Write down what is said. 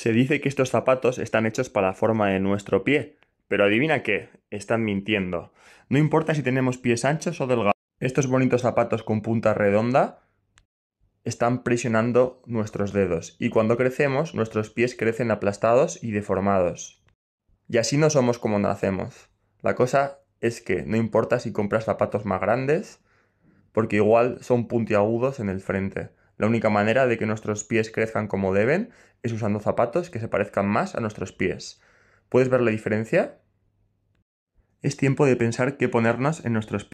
Se dice que estos zapatos están hechos para la forma de nuestro pie, pero adivina qué, están mintiendo. No importa si tenemos pies anchos o delgados, estos bonitos zapatos con punta redonda están presionando nuestros dedos, y cuando crecemos nuestros pies crecen aplastados y deformados. Y así no somos como nacemos. La cosa es que no importa si compras zapatos más grandes, porque igual son puntiagudos en el frente. La única manera de que nuestros pies crezcan como deben es usando zapatos que se parezcan más a nuestros pies. ¿Puedes ver la diferencia? Es tiempo de pensar qué ponernos en nuestros pies.